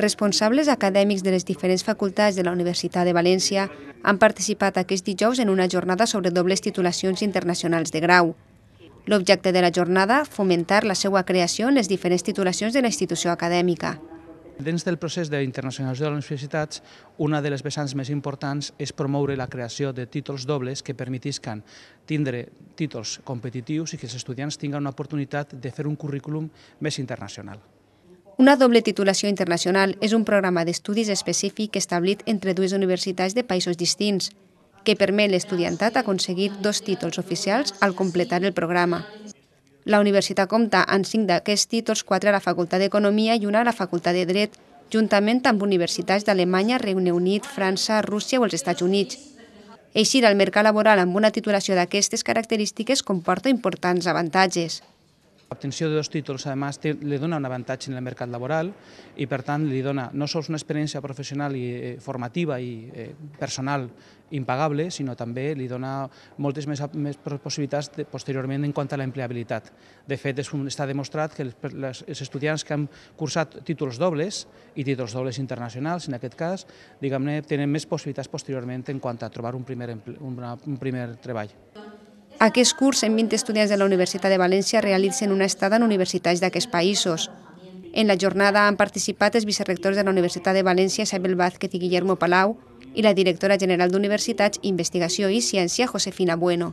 responsables acadèmics de les diferents facultats de la Universitat de València han participat aquest dijous en una jornada sobre dobles titulacions internacionals de grau. L'objecte de la jornada, fomentar la seva creació en les diferents titulacions de la institució acadèmica. Dins del procés d'internacionalització de les universitats, una de les vessants més importants és promoure la creació de títols dobles que permetisquen tindre títols competitius i que els estudiants tinguin una oportunitat de fer un currículum més internacional. Una doble titulació internacional és un programa d'estudis específic establit entre dues universitats de països distints, que permet l'estudiantat aconseguir dos títols oficials al completar el programa. La universitat compta amb cinc d'aquests títols, quatre a la Facultat d'Economia i una a la Facultat de Dret, juntament amb universitats d'Alemanya, Regne Unit, França, Rússia o els Estats Units. Eixir al mercat laboral amb una titulació d'aquestes característiques comporta importants avantatges. L'obtenció de dos títols, a més, li dona un avantatge en el mercat laboral i, per tant, li dona no sols una experiència professional i eh, formativa i eh, personal impagable, sinó també li dona moltes més, més possibilitats de, posteriorment en quant a la empleabilitat. De fet, és està demostrat que les, els estudiants que han cursat títols dobles i títols dobles internacionals, en aquest cas, diguem-ne, tenen més possibilitats posteriorment en quant a trobar un primer, un, un primer treball. Aquest curs, en 20 estudiants de la Universitat de València realitzen una estada en universitats d'aquests països. En la jornada han participat els vicerrectors de la Universitat de València, Isabel Vázquez i Guillermo Palau, i la directora general d'Universitats, Investigació i Ciència, Josefina Bueno.